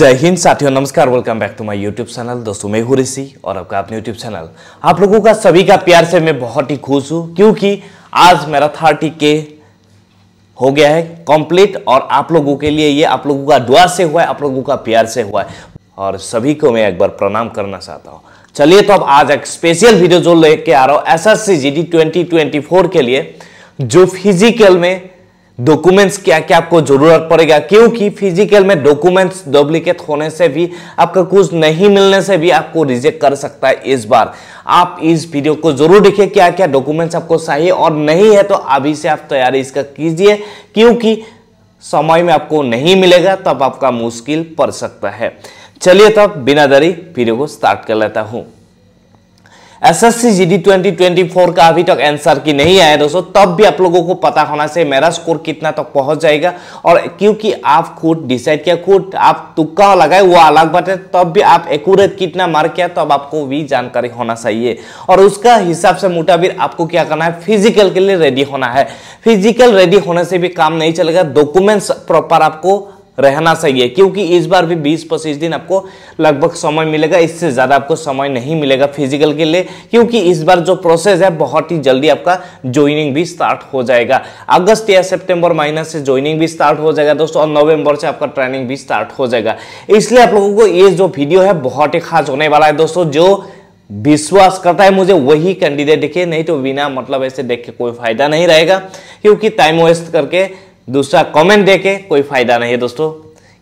जय हिंद साथियों नमस्कार welcome back to my YouTube channel दोस्तों मैं हूँ ऋषि और आपका अपने यूट्यूब चैनल आप लोगों का सभी का प्यार से मैं बहुत ही खुश हूँ क्योंकि आज मेरा थर्टी के हो गया है कंप्लीट और आप लोगों के लिए ये आप लोगों का दुआ से हुआ है आप लोगों का प्यार से हुआ है और सभी को मैं एक बार प्रणाम करना चाहता हूँ चलिए तो अब आज एक स्पेशल वीडियो जो लेके आ रहा हूँ एस एस के लिए जो फिजिकल में डॉक्यूमेंट्स क्या क्या आपको जरूरत पड़ेगा क्योंकि फिजिकल में डॉक्यूमेंट्स डुप्लीकेट होने से भी आपका कुछ नहीं मिलने से भी आपको रिजेक्ट कर सकता है इस बार आप इस वीडियो को जरूर देखिए क्या क्या डॉक्यूमेंट्स आपको चाहिए और नहीं है तो अभी से आप तैयारी इसका कीजिए क्योंकि समय में आपको नहीं मिलेगा तब आपका मुश्किल पड़ सकता है चलिए तब बिना दरी वीडियो को स्टार्ट कर लेता हूँ एसएससी जीडी 2024 का अभी तक आंसर की नहीं आया दोस्तों तब भी आप लोगों को पता होना चाहिए मेरा स्कोर कितना तक तो पहुंच जाएगा और क्योंकि आप खुद डिसाइड किया खुद आप तुक्का लगाए वो अलग बात है तब भी आप एकूरेट कितना मार्क किया तब आपको भी जानकारी होना चाहिए और उसका हिसाब से मुताबिर आपको क्या करना है फिजिकल के लिए रेडी होना है फिजिकल रेडी होने से भी काम नहीं चलेगा डॉक्यूमेंट्स प्रॉपर आपको रहना सही है क्योंकि इस बार भी 20 पच्चीस दिन आपको लगभग समय मिलेगा इससे ज़्यादा आपको समय नहीं मिलेगा फिजिकल के लिए क्योंकि इस बार जो प्रोसेस है बहुत ही जल्दी आपका ज्वाइनिंग भी स्टार्ट हो जाएगा अगस्त या सितंबर महीना से ज्वाइनिंग भी स्टार्ट हो जाएगा दोस्तों और नवंबर से आपका ट्रेनिंग भी स्टार्ट हो जाएगा इसलिए आप लोगों को ये जो वीडियो है बहुत ही खास होने वाला है दोस्तों जो विश्वास करता है मुझे वही कैंडिडेट देखिए नहीं तो बिना मतलब ऐसे देख के कोई फायदा नहीं रहेगा क्योंकि टाइम वेस्ट करके दूसरा कमेंट देके कोई फ़ायदा नहीं है दोस्तों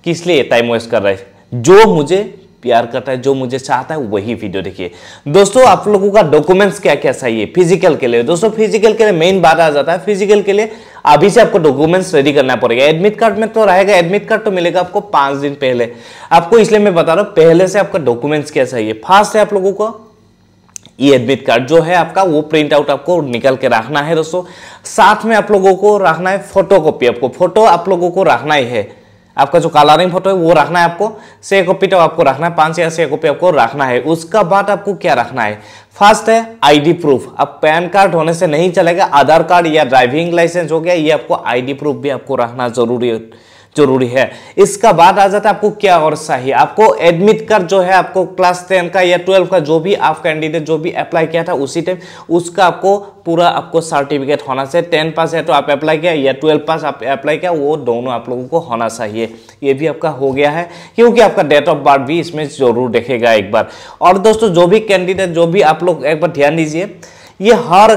कि इसलिए टाइम वेस्ट कर रहा है जो मुझे प्यार करता है जो मुझे चाहता है वही वीडियो देखिए दोस्तों आप लोगों का डॉक्यूमेंट्स क्या क्या चाहिए फिजिकल के लिए दोस्तों फिजिकल के लिए मेन बात आ जाता है फिजिकल के लिए अभी से आपको डॉक्यूमेंट्स रेडी करना पड़ेगा एडमिट कार्ड में तो रहेगा एडमिट कार्ड तो मिलेगा आपको पांच दिन पहले आपको इसलिए मैं बता रहा हूँ पहले से आपका डॉक्यूमेंट्स क्या चाहिए फास्ट है आप लोगों को ई एडमिट कार्ड जो है आपका वो प्रिंट आउट आपको निकल के रखना है दोस्तों साथ में आप लोगों को रखना है फोटो कॉपी आपको फोटो आप लोगों को रखना ही है आपका जो कलरिंग फोटो है वो रखना है आपको से कॉपी तो आपको रखना है पाँच या से कॉपी आपको रखना है उसका बाद आपको क्या रखना है फर्स्ट है आईडी प्रूफ अब पैन कार्ड होने से नहीं चलेगा आधार कार्ड या ड्राइविंग लाइसेंस हो गया ये आपको आईडी प्रूफ भी आपको रखना जरूरी है जरूरी है इसका बाद आ जाता है आपको क्या और चाहिए आपको एडमिट कार्ड जो है आपको क्लास टेन का या ट्वेल्व का जो भी आप कैंडिडेट जो भी अप्लाई किया था उसी टाइम उसका आपको पूरा आपको सर्टिफिकेट होना चाहिए टेन पास है तो आप अप्लाई किया या ट्वेल्व पास आप अप्लाई किया वो दोनों आप लोगों को होना चाहिए ये भी आपका हो गया है क्योंकि आपका डेट ऑफ बर्थ भी इसमें जरूर देखेगा एक बार और दोस्तों जो भी कैंडिडेट जो भी आप लोग एक बार ध्यान दीजिए ये हर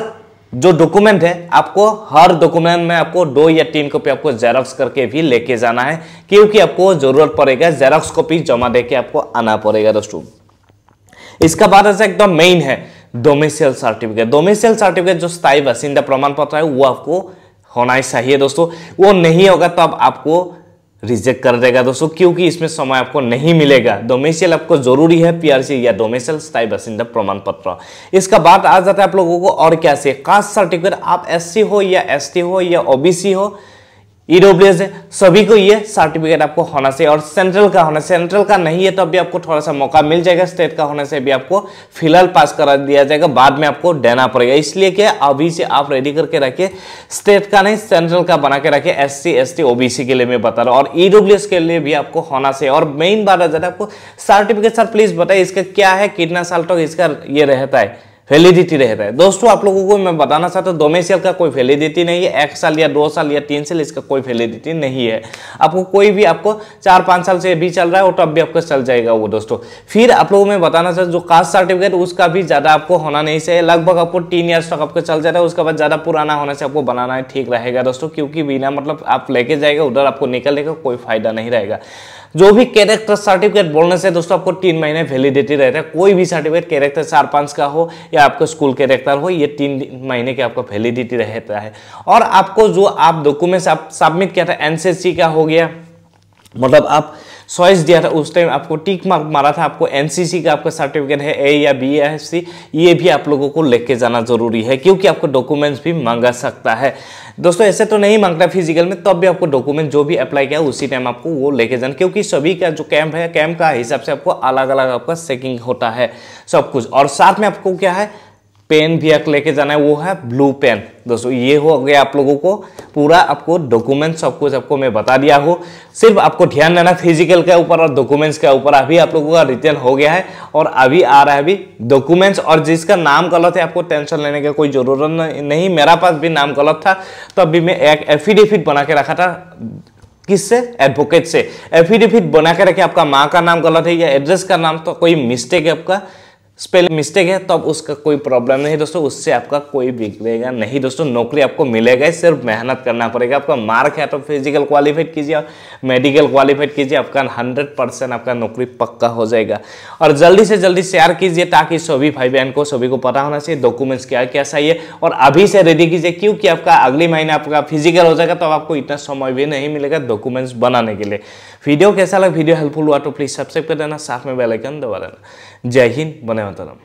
जो डॉक्यूमेंट है आपको हर डॉक्यूमेंट में आपको दो या तीन कॉपी आपको जेरोक्स करके भी लेके जाना है क्योंकि आपको जरूरत पड़ेगा जेरोक्स कॉपी जमा दे के आपको आना पड़ेगा दोस्तों इसका बाद ऐसा एकदम मेन है डोमेसियल सर्टिफिकेट डोमेसियल सर्टिफिकेट जो स्थायी बासिंदा प्रमाण पत्र है वो आपको होना ही चाहिए दोस्तों वो नहीं होगा तो आपको रिजेक्ट कर देगा दोस्तों क्योंकि इसमें समय आपको नहीं मिलेगा डोमेशियल आपको जरूरी है पीआरसी या डोमेशियल स्थायी बसिंदा प्रमाण पत्र इसका बात आ जाता है आप लोगों को और क्या से कास्ट सर्टिफिकेट आप एससी हो या एसटी हो या ओबीसी हो ईडब्ल्यूएस e है सभी को ये सर्टिफिकेट आपको होना चाहिए और सेंट्रल का होना सेंट्रल का नहीं है तो अभी आपको थोड़ा सा मौका मिल जाएगा स्टेट का होने से भी आपको फिलहाल पास करा दिया जाएगा बाद में आपको देना पड़ेगा इसलिए क्या अभी से आप रेडी करके रखिए स्टेट का नहीं सेंट्रल का बना के रखिए S C S T OBC के लिए मैं बता रहा हूँ और ईडब्ल्यू e के लिए भी आपको होना चाहिए और मेन बात आ जाता है आपको सर्टिफिकेट सर प्लीज बताइए इसका क्या है कितना साल तक तो इसका ये रहता है वैलिडिटी रहता है दोस्तों आप लोगों को मैं बताना चाहता हूँ डोमेसियल का कोई वैलिडिटी नहीं है एक साल या दो साल या तीन साल इसका कोई वैलिडिटी नहीं है आपको कोई भी आपको चार पाँच साल से भी चल रहा है और तब भी आपका चल जाएगा वो दोस्तों फिर आप लोगों में बताना चाहता जो कास्ट सर्टिफिकेट उसका भी ज़्यादा आपको होना नहीं चाहिए लगभग आपको तीन ईयर्स तक आपका चल जाता है उसके बाद ज़्यादा पुराना होने से आपको बनाना ठीक रहेगा दोस्तों क्योंकि बिना मतलब आप लेके जाएगा उधर आपको निकलने का कोई फायदा नहीं रहेगा जो भी कैरेक्टर सर्टिफिकेट बोलने से दोस्तों आपको तीन महीने वैलिडिटी रहता है कोई भी सर्टिफिकेट कैरेक्टर चार पांच का हो या आपको स्कूल कैरेक्टर हो ये तीन महीने की आपका वैलिडिटी रहता है और आपको जो आप डॉक्यूमेंट्स आप सबमिट किया था एनसीसी का हो गया मतलब आप चॉइस दिया था उस टाइम आपको टिक मार्क मारा था आपको एनसीसी का आपका सर्टिफिकेट है ए या बी या सी ये भी आप लोगों को लेके जाना जरूरी है क्योंकि आपको डॉक्यूमेंट्स भी मांगा सकता है दोस्तों ऐसे तो नहीं मांगता फिजिकल में तब भी आपको डॉक्यूमेंट जो भी अप्लाई किया उसी टाइम आपको वो लेके जाना क्योंकि सभी का जो कैंप है कैंप का हिसाब से आपको अलग अलग आपका चेकिंग होता है सब कुछ और साथ में आपको क्या है पेन भी लेके जाना है वो है ब्लू पेन दोस्तों ये हो गया आप लोगों को पूरा आपको डॉक्यूमेंट सब कुछ आपको मैं बता दिया हूँ सिर्फ आपको ध्यान देना फिजिकल के ऊपर और डॉक्यूमेंट्स के ऊपर अभी आप लोगों का रिटर्न हो गया है और अभी आ रहा है अभी डॉक्यूमेंट्स और जिसका नाम गलत है आपको टेंशन लेने का कोई ज़रूरत नहीं मेरा पास भी नाम गलत था तो अभी मैं एक एफिडेविट बना के रखा था किससे एडवोकेट से एफिडेविट बना के रखे आपका माँ का नाम गलत है या एड्रेस का नाम तो कोई मिस्टेक है आपका स्पेलिंग मिस्टेक है तो अब उसका कोई प्रॉब्लम नहीं दोस्तों उससे आपका कोई बिगड़ेगा नहीं दोस्तों नौकरी आपको मिलेगा ही सिर्फ मेहनत करना पड़ेगा आपका मार्क है तो फिजिकल क्वालिफाइड कीजिए और मेडिकल क्वालिफाइड कीजिए आपका हंड्रेड परसेंट आपका नौकरी पक्का हो जाएगा और जल्दी से जल्दी शेयर कीजिए ताकि सभी भाई बहन को सभी को पता होना चाहिए डॉक्यूमेंट्स क्या क्या चाहिए और अभी से रेडी कीजिए क्योंकि आपका अगले महीने आपका फिजिकल हो जाएगा तो आपको इतना समय भी नहीं मिलेगा डॉक्यूमेंट्स बनाने के लिए वीडियो कैसा लगा वीडियो हेल्पफुल हुआ तो प्लीज़ सब्सक्राइब कर देना साथ में बेलाइकन दबा देना জয় হিন্দ বন্দে মাতারাম